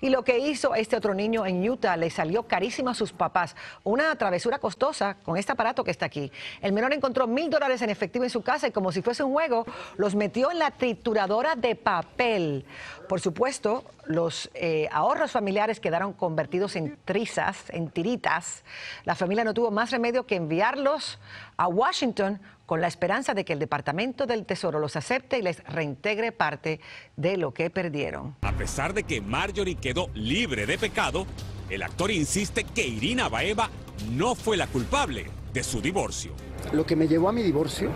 Y lo que hizo este otro niño en Utah le salió carísimo a sus papás. Una travesura costosa con este aparato que está aquí. El menor encontró mil dólares en efectivo en su casa y como si fuese un juego, los metió en la trituradora de papel. Por supuesto, los eh, ahorros familiares quedaron convertidos en trizas, en tiritas. La familia no tuvo más remedio que enviarlos a Washington con la esperanza de que el Departamento del Tesoro los acepte y les reintegre parte de lo que perdieron. A pesar de que Marjorie quedó libre de pecado, el actor insiste que Irina Baeva no fue la culpable de su divorcio. Lo que me llevó a mi divorcio